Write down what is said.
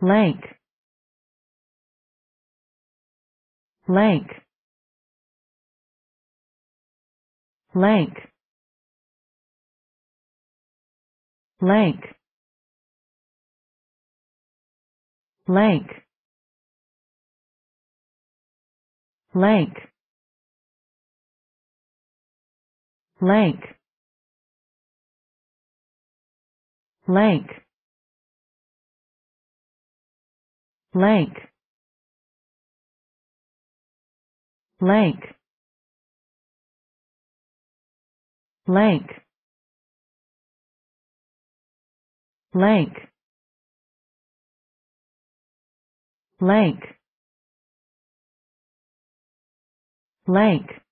blank blank blank blank blank blank blank blank blank blank blank blank blank,